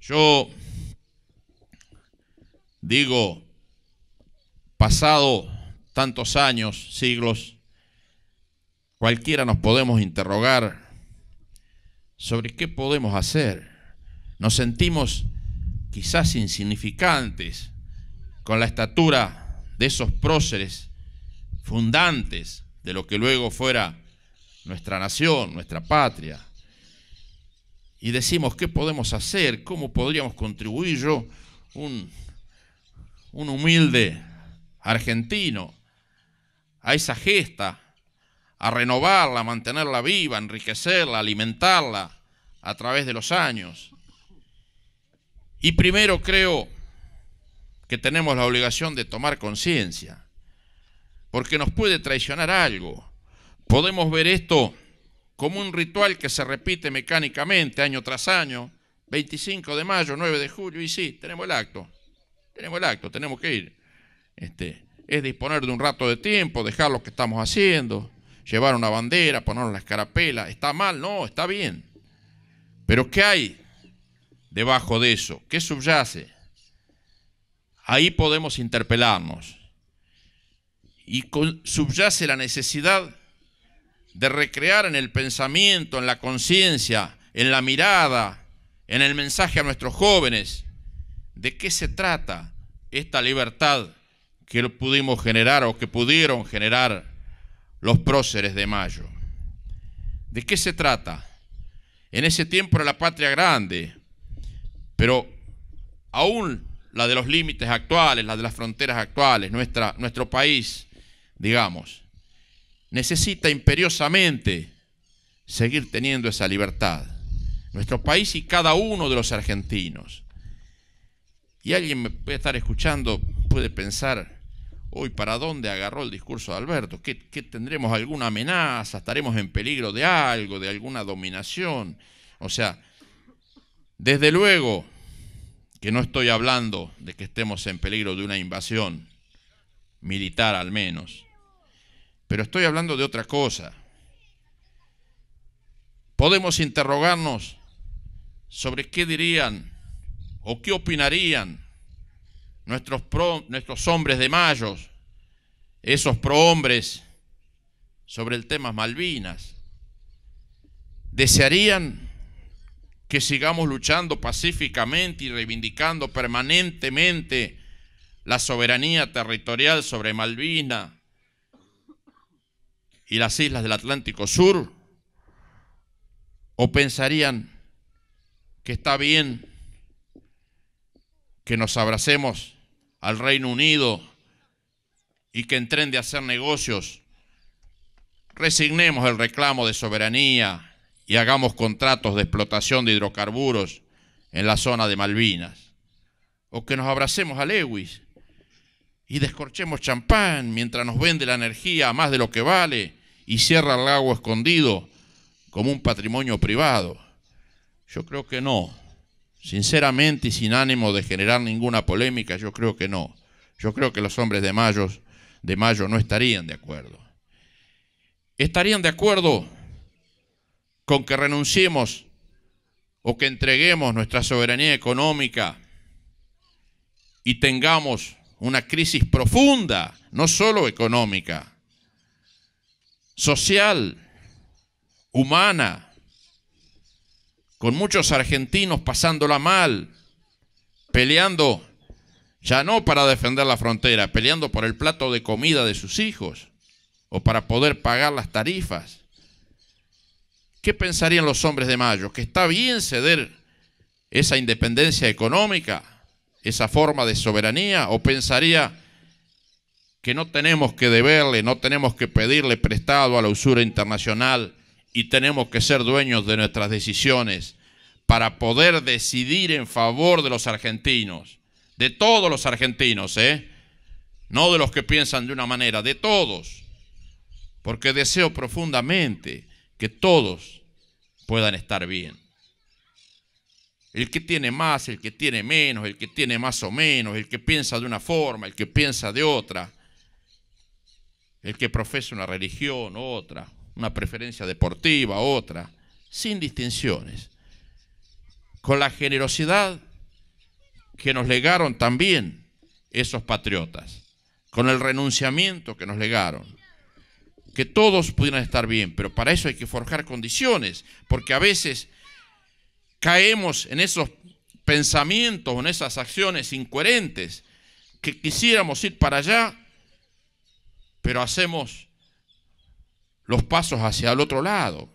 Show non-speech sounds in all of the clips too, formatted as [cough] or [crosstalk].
Yo digo, pasado tantos años, siglos, cualquiera nos podemos interrogar sobre qué podemos hacer. Nos sentimos quizás insignificantes con la estatura de esos próceres fundantes de lo que luego fuera nuestra nación, nuestra patria y decimos qué podemos hacer, cómo podríamos contribuir yo, un, humilde argentino, a esa gesta, a renovarla, a mantenerla viva, enriquecerla, alimentarla a través de los años. Y primero creo que tenemos la obligación de tomar conciencia, porque nos puede traicionar algo. Podemos ver esto como un ritual que se repite mecánicamente año tras año, 25 de mayo, 9 de julio, y sí, tenemos el acto, tenemos el acto, tenemos que ir. Este, es disponer de un rato de tiempo, dejar lo que estamos haciendo, llevar una bandera, poner la escarapela. ¿Está mal? No, está bien. Pero ¿qué hay debajo de eso? ¿Qué subyace? Ahí podemos interpelarnos. Y subyace la necesidad de recrear en el pensamiento, en la conciencia, en la mirada, en el mensaje a nuestros jóvenes, de qué se trata esta libertad que pudimos generar o que pudieron generar los próceres de mayo. ¿De qué se trata? En ese tiempo era la patria grande, pero aún la de los límites actuales, la de las fronteras actuales, nuestra, nuestro país, digamos, necesita imperiosamente seguir teniendo esa libertad. Nuestro país y cada uno de los argentinos. Y alguien me puede estar escuchando, puede pensar, hoy para dónde agarró el discurso de Alberto, ¿Qué, ¿Qué, tendremos alguna amenaza, estaremos en peligro de algo, de alguna dominación. O sea, desde luego que no estoy hablando de que estemos en peligro de una invasión, militar al menos. Pero estoy hablando de otra cosa. Podemos interrogarnos sobre qué dirían o qué opinarían nuestros, nuestros hombres de mayo, esos prohombres, sobre el tema Malvinas. Desearían que sigamos luchando pacíficamente y reivindicando permanentemente la soberanía territorial sobre Malvinas y las islas del Atlántico Sur? ¿O pensarían que está bien que nos abracemos al Reino Unido y que entren de hacer negocios? Resignemos el reclamo de soberanía y hagamos contratos de explotación de hidrocarburos en la zona de Malvinas. O que nos abracemos a Lewis y descorchemos champán mientras nos vende la energía a más de lo que vale y cierra el lago escondido como un patrimonio privado. Yo creo que no. Sinceramente y sin ánimo de generar ninguna polémica, yo creo que no. Yo creo que los hombres de mayo, de mayo no estarían de acuerdo. Estarían de acuerdo con que renunciemos o que entreguemos nuestra soberanía económica y tengamos una crisis profunda, no solo económica, social, humana, con muchos argentinos pasándola mal, peleando, ya no para defender la frontera, peleando por el plato de comida de sus hijos o para poder pagar las tarifas. ¿Qué pensarían los hombres de Mayo? Que está bien ceder esa independencia económica, esa forma de soberanía, o pensaría que no tenemos que deberle, no tenemos que pedirle prestado a la usura internacional y tenemos que ser dueños de nuestras decisiones para poder decidir en favor de los argentinos, de todos los argentinos, ¿eh? no de los que piensan de una manera, de todos, porque deseo profundamente que todos puedan estar bien. El que tiene más, el que tiene menos, el que tiene más o menos, el que piensa de una forma, el que piensa de otra, el que profesa una religión u otra, una preferencia deportiva otra, sin distinciones, con la generosidad que nos legaron también esos patriotas, con el renunciamiento que nos legaron, que todos pudieran estar bien, pero para eso hay que forjar condiciones, porque a veces caemos en esos pensamientos, en esas acciones incoherentes, que quisiéramos ir para allá pero hacemos los pasos hacia el otro lado.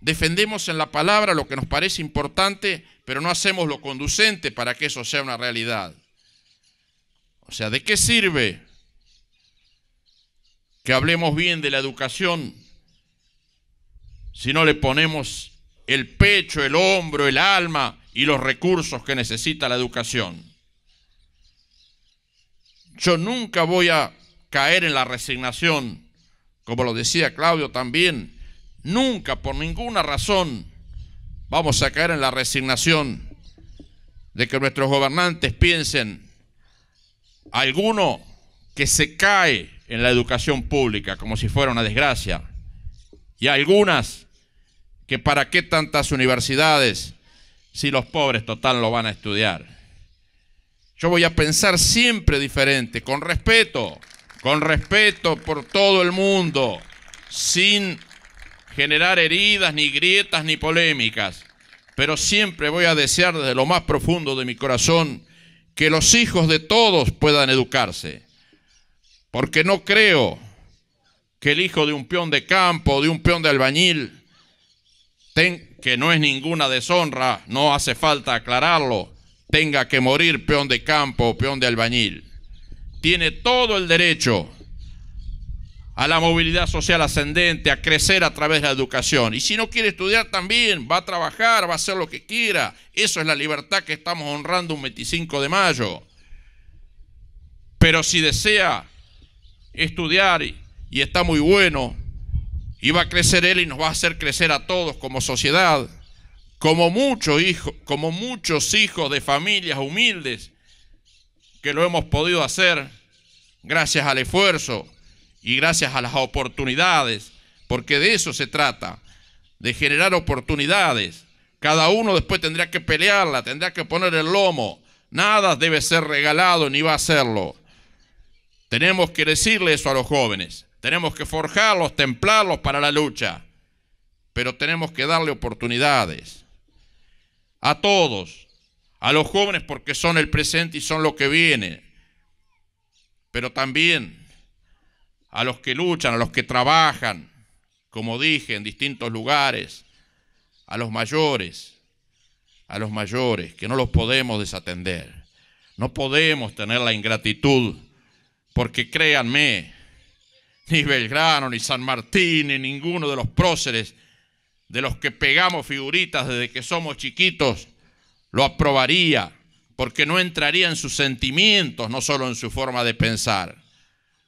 Defendemos en la palabra lo que nos parece importante, pero no hacemos lo conducente para que eso sea una realidad. O sea, ¿de qué sirve que hablemos bien de la educación si no le ponemos el pecho, el hombro, el alma y los recursos que necesita la educación? Yo nunca voy a caer en la resignación, como lo decía Claudio también, nunca por ninguna razón vamos a caer en la resignación de que nuestros gobernantes piensen alguno que se cae en la educación pública como si fuera una desgracia y algunas que para qué tantas universidades si los pobres total lo van a estudiar. Yo voy a pensar siempre diferente, con respeto con respeto por todo el mundo, sin generar heridas, ni grietas, ni polémicas. Pero siempre voy a desear desde lo más profundo de mi corazón que los hijos de todos puedan educarse. Porque no creo que el hijo de un peón de campo, de un peón de albañil, que no es ninguna deshonra, no hace falta aclararlo, tenga que morir peón de campo o peón de albañil tiene todo el derecho a la movilidad social ascendente, a crecer a través de la educación. Y si no quiere estudiar también, va a trabajar, va a hacer lo que quiera. Eso es la libertad que estamos honrando un 25 de mayo. Pero si desea estudiar y, está muy bueno, y va a crecer él y nos va a hacer crecer a todos como sociedad, como, muchos hijos, como muchos hijos de familias humildes que lo hemos podido hacer gracias al esfuerzo y gracias a las oportunidades, porque de eso se trata, de generar oportunidades. Cada uno después tendrá que pelearla, tendrá que poner el lomo. Nada debe ser regalado ni va a serlo. Tenemos que decirle eso a los jóvenes. Tenemos que forjarlos, templarlos para la lucha. Pero tenemos que darle oportunidades a todos a los jóvenes porque son el presente y son lo que viene, pero también a los que luchan, a los que trabajan, como dije, en distintos lugares, a los mayores, a los mayores, que no los podemos desatender. No podemos tener la ingratitud, porque créanme, [laughs] ni Belgrano, ni San Martín, ni ninguno de los próceres de los que pegamos figuritas desde que somos chiquitos, lo aprobaría, porque no entraría en sus sentimientos, no solo en su forma de pensar.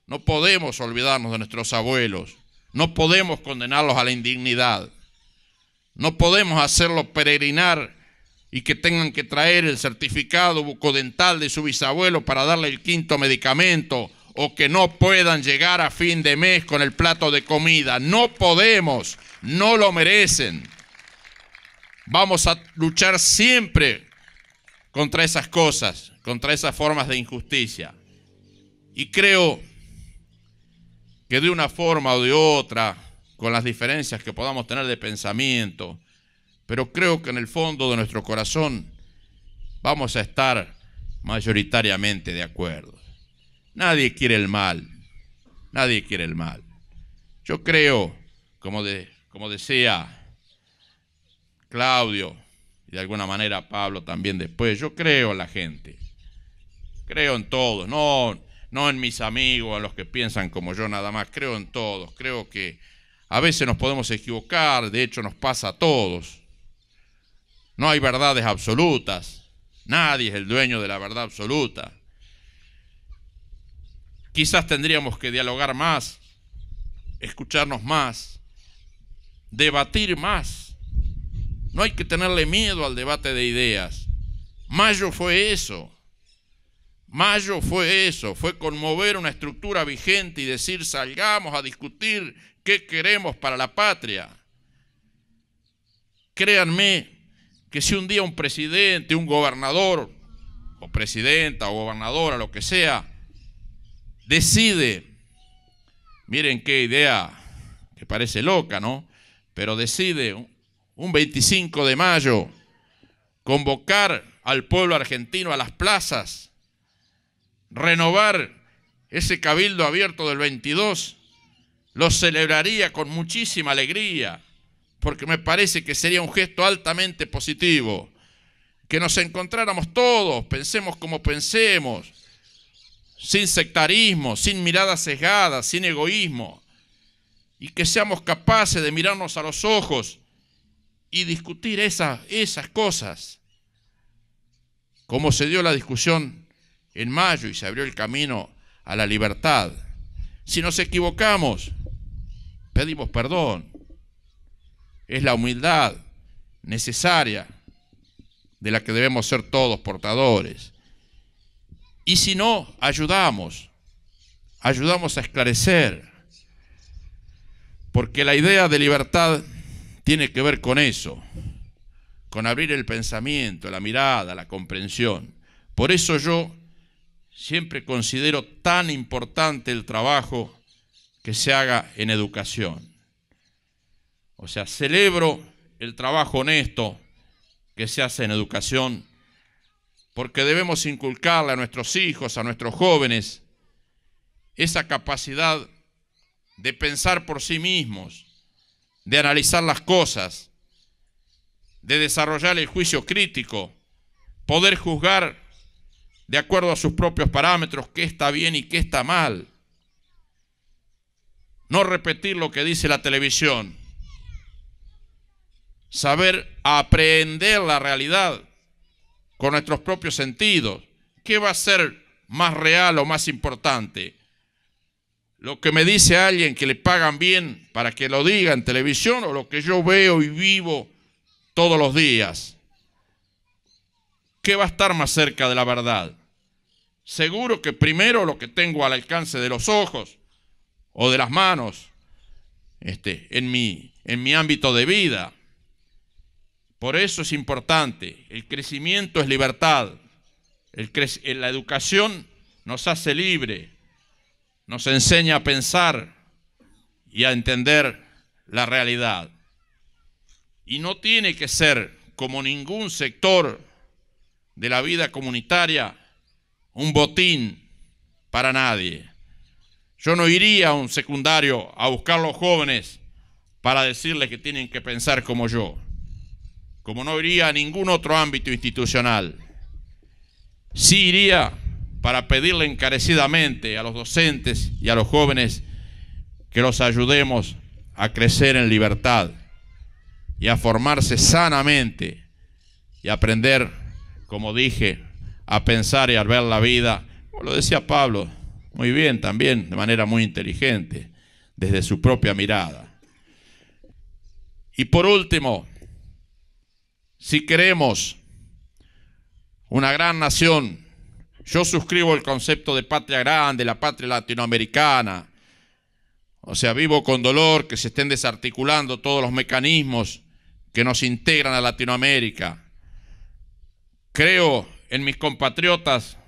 No podemos olvidarnos de nuestros abuelos, no podemos condenarlos a la indignidad, no podemos hacerlos peregrinar y que tengan que traer el certificado bucodental de su bisabuelo para darle el quinto medicamento o que no puedan llegar a fin de mes con el plato de comida. No podemos, no lo merecen. Vamos a luchar siempre contra esas cosas, contra esas formas de injusticia. Y creo que de una forma o de otra, con las diferencias que podamos tener de pensamiento, pero creo que en el fondo de nuestro corazón vamos a estar mayoritariamente de acuerdo. Nadie quiere el mal, nadie quiere el mal. Yo creo, como, de, como decía Claudio, y de alguna manera Pablo también después. Yo creo en la gente, creo en todos, no, no en mis amigos, en los que piensan como yo nada más, creo en todos, creo que a veces nos podemos equivocar, de hecho nos pasa a todos. No hay verdades absolutas, nadie es el dueño de la verdad absoluta. Quizás tendríamos que dialogar más, escucharnos más, debatir más no hay que tenerle miedo al debate de ideas. Mayo fue eso. Mayo fue eso, fue conmover una estructura vigente y decir salgamos a discutir qué queremos para la patria. Créanme que si un día un presidente, un gobernador, o presidenta, o gobernadora, lo que sea, decide, miren qué idea que parece loca, ¿no? Pero decide un 25 de mayo, convocar al pueblo argentino a las plazas, renovar ese cabildo abierto del 22, lo celebraría con muchísima alegría, porque me parece que sería un gesto altamente positivo, que nos encontráramos todos, pensemos como pensemos, sin sectarismo, sin miradas sesgadas, sin egoísmo, y que seamos capaces de mirarnos a los ojos y discutir esas, esas cosas, como se dio la discusión en mayo y se abrió el camino a la libertad. Si nos equivocamos, pedimos perdón. Es la humildad necesaria de la que debemos ser todos portadores. Y si no, ayudamos, ayudamos a esclarecer, porque la idea de libertad tiene que ver con eso, con abrir el pensamiento, la mirada, la comprensión. Por eso yo siempre considero tan importante el trabajo que se haga en educación. O sea, celebro el trabajo honesto que se hace en educación, porque debemos inculcarle a nuestros hijos, a nuestros jóvenes, esa capacidad de pensar por sí mismos, de analizar las cosas, de desarrollar el juicio crítico, poder juzgar de acuerdo a sus propios parámetros qué está bien y qué está mal. No repetir lo que dice la televisión. Saber aprehender la realidad con nuestros propios sentidos. ¿Qué va a ser más real o más importante? lo que me dice alguien que le pagan bien para que lo diga en televisión o lo que yo veo y vivo todos los días. ¿Qué va a estar más cerca de la verdad? Seguro que primero lo que tengo al alcance de los ojos o de las manos, este, en, mi, en mi ámbito de vida. Por eso es importante, el crecimiento es libertad, el la educación nos hace libres nos enseña a pensar y a entender la realidad. Y no tiene que ser como ningún sector de la vida comunitaria un botín para nadie. Yo no iría a un secundario a buscar a los jóvenes para decirles que tienen que pensar como yo, como no iría a ningún otro ámbito institucional. Sí iría para pedirle encarecidamente a los docentes y a los jóvenes que los ayudemos a crecer en libertad y a formarse sanamente y aprender, como dije, a pensar y a ver la vida, como lo decía Pablo, muy bien también, de manera muy inteligente, desde su propia mirada. Y por último, si queremos una gran nación, yo suscribo el concepto de patria grande, la patria latinoamericana. O sea, vivo con dolor que se estén desarticulando todos los mecanismos que nos integran a Latinoamérica. Creo en mis compatriotas,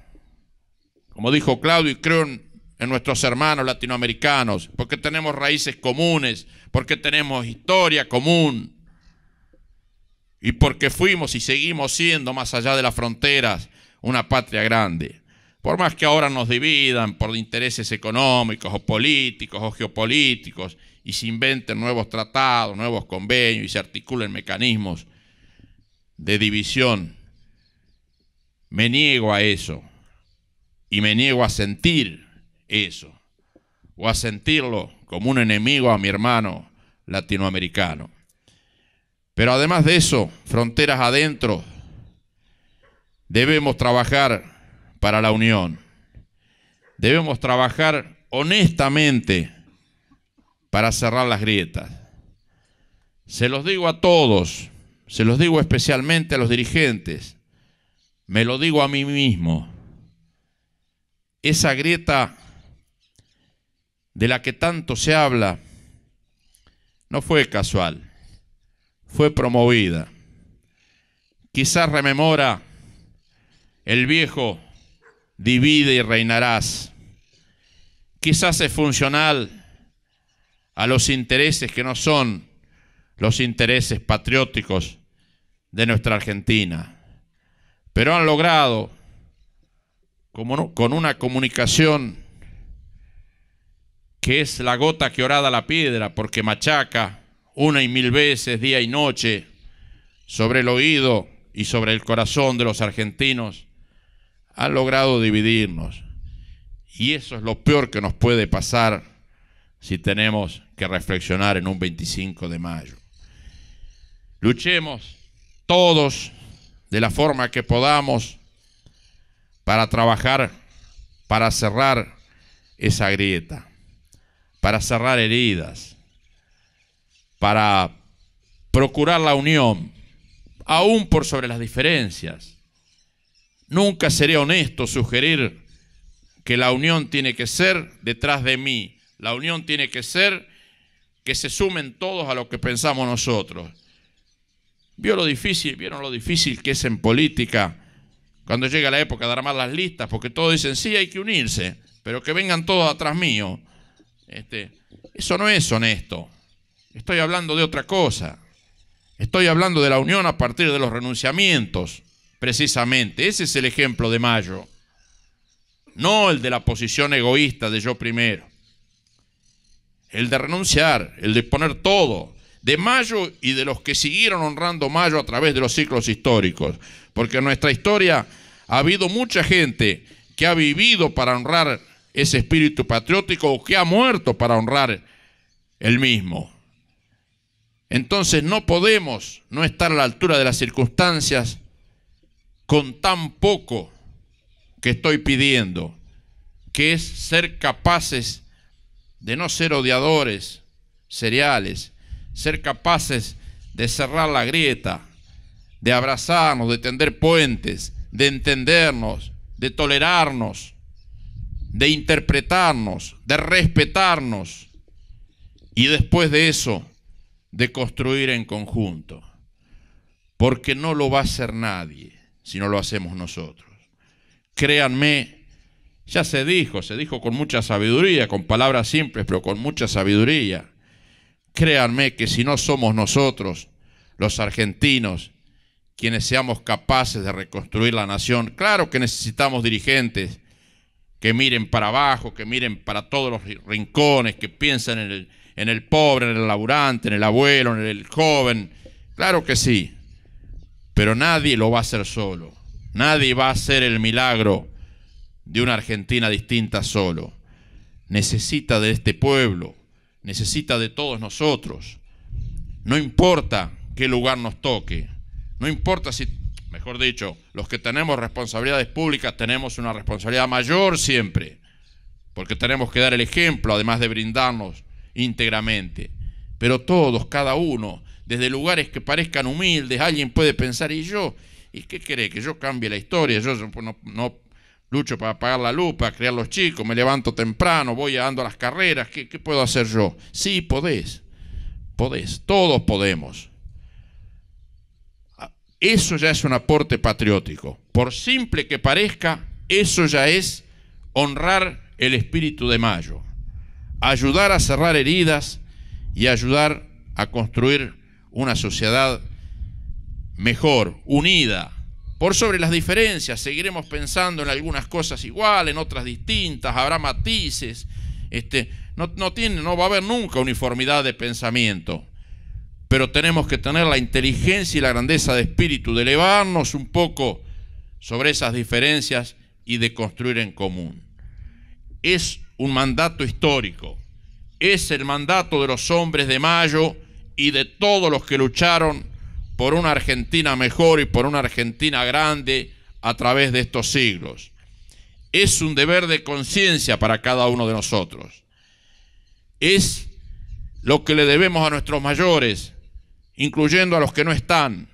como dijo Claudio, y creo en, en nuestros hermanos latinoamericanos, porque tenemos raíces comunes, porque tenemos historia común y porque fuimos y seguimos siendo más allá de las fronteras una patria grande. Por más que ahora nos dividan por intereses económicos o políticos o geopolíticos y se inventen nuevos tratados, nuevos convenios y se articulen mecanismos de división, me niego a eso y me niego a sentir eso o a sentirlo como un enemigo a mi hermano latinoamericano. Pero además de eso, fronteras adentro, Debemos trabajar para la unión. Debemos trabajar honestamente para cerrar las grietas. Se los digo a todos, se los digo especialmente a los dirigentes, me lo digo a mí mismo. Esa grieta de la que tanto se habla no fue casual, fue promovida. Quizás rememora el viejo divide y reinarás. Quizás es funcional a los intereses que no son los intereses patrióticos de nuestra Argentina, pero han logrado, como, con una comunicación que es la gota que orada la piedra, porque machaca una y mil veces, día y noche, sobre el oído y sobre el corazón de los argentinos, han logrado dividirnos. Y eso es lo peor que nos puede pasar si tenemos que reflexionar en un 25 de mayo. Luchemos todos de la forma que podamos para trabajar, para cerrar esa grieta, para cerrar heridas, para procurar la unión, aún por sobre las diferencias Nunca sería honesto sugerir que la unión tiene que ser detrás de mí. La unión tiene que ser que se sumen todos a lo que pensamos nosotros. Vio lo difícil, vieron lo difícil que es en política cuando llega la época de armar las listas, porque todos dicen, sí, hay que unirse, pero que vengan todos atrás mío. Este, eso no es honesto. Estoy hablando de otra cosa. Estoy hablando de la unión a partir de los renunciamientos precisamente. Ese es el ejemplo de Mayo, no el de la posición egoísta de yo primero. El de renunciar, el de poner todo, de Mayo y de los que siguieron honrando Mayo a través de los ciclos históricos. Porque en nuestra historia ha habido mucha gente que ha vivido para honrar ese espíritu patriótico o que ha muerto para honrar el mismo. Entonces no podemos no estar a la altura de las circunstancias con tan poco que estoy pidiendo, que es ser capaces de no ser odiadores seriales, ser capaces de cerrar la grieta, de abrazarnos, de tender puentes, de entendernos, de tolerarnos, de interpretarnos, de respetarnos y después de eso, de construir en conjunto, porque no lo va a hacer nadie si no lo hacemos nosotros. Créanme, ya se dijo, se dijo con mucha sabiduría, con palabras simples, pero con mucha sabiduría. Créanme que si no somos nosotros, los argentinos, quienes seamos capaces de reconstruir la nación, claro que necesitamos dirigentes que miren para abajo, que miren para todos los rincones, que piensen en el, pobre, en el laburante, en el abuelo, en el joven. Claro que sí, pero nadie lo va a hacer solo. Nadie va a hacer el milagro de una Argentina distinta solo. Necesita de este pueblo, necesita de todos nosotros. No importa qué lugar nos toque, no importa si, mejor dicho, los que tenemos responsabilidades públicas tenemos una responsabilidad mayor siempre, porque tenemos que dar el ejemplo, además de brindarnos íntegramente. Pero todos, cada uno, desde lugares que parezcan humildes, alguien puede pensar, ¿y yo? ¿Y qué cree? Que yo cambie la historia, yo no, lucho para apagar la lupa, crear criar los chicos, me levanto temprano, voy andando a las carreras, ¿qué, qué puedo hacer yo? Sí, podés, podés, todos podemos. Eso ya es un aporte patriótico. Por simple que parezca, eso ya es honrar el espíritu de Mayo, ayudar a cerrar heridas y ayudar a construir una sociedad mejor, unida. Por sobre las diferencias, seguiremos pensando en algunas cosas igual, en otras distintas, habrá matices. Este, no, tiene, no va a haber nunca uniformidad de pensamiento. Pero tenemos que tener la inteligencia y la grandeza de espíritu, de elevarnos un poco sobre esas diferencias y de construir en común. Es un mandato histórico. Es el mandato de los hombres de mayo y de todos los que lucharon por una Argentina mejor y por una Argentina grande a través de estos siglos. Es un deber de conciencia para cada uno de nosotros. Es lo que le debemos a nuestros mayores, incluyendo a los que no están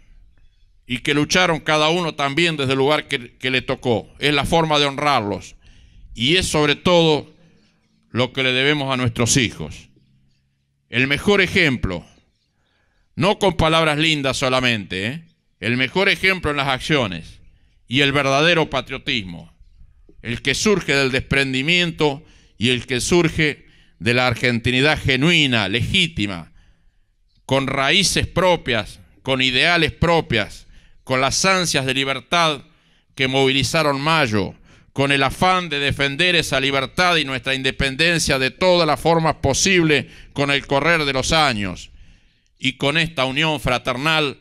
y que lucharon cada uno también desde el lugar que, le tocó. Es la forma de honrarlos y es sobre todo lo que le debemos a nuestros hijos. El mejor ejemplo no con palabras lindas solamente. ¿eh? El mejor ejemplo en las acciones y el verdadero patriotismo. El que surge del desprendimiento y el que surge de la argentinidad genuina, legítima, con raíces propias, con ideales propias, con las ansias de libertad que movilizaron Mayo, con el afán de defender esa libertad y nuestra independencia de todas las formas posibles con el correr de los años y con esta unión fraternal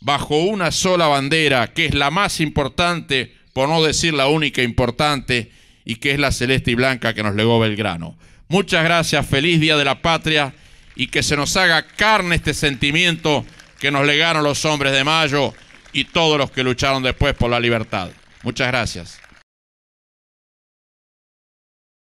bajo una sola bandera, que es la más importante, por no decir la única importante, y que es la celeste y blanca que nos legó Belgrano. Muchas gracias, feliz Día de la Patria y que se nos haga carne este sentimiento que nos legaron los hombres de Mayo y todos los que lucharon después por la libertad. Muchas gracias.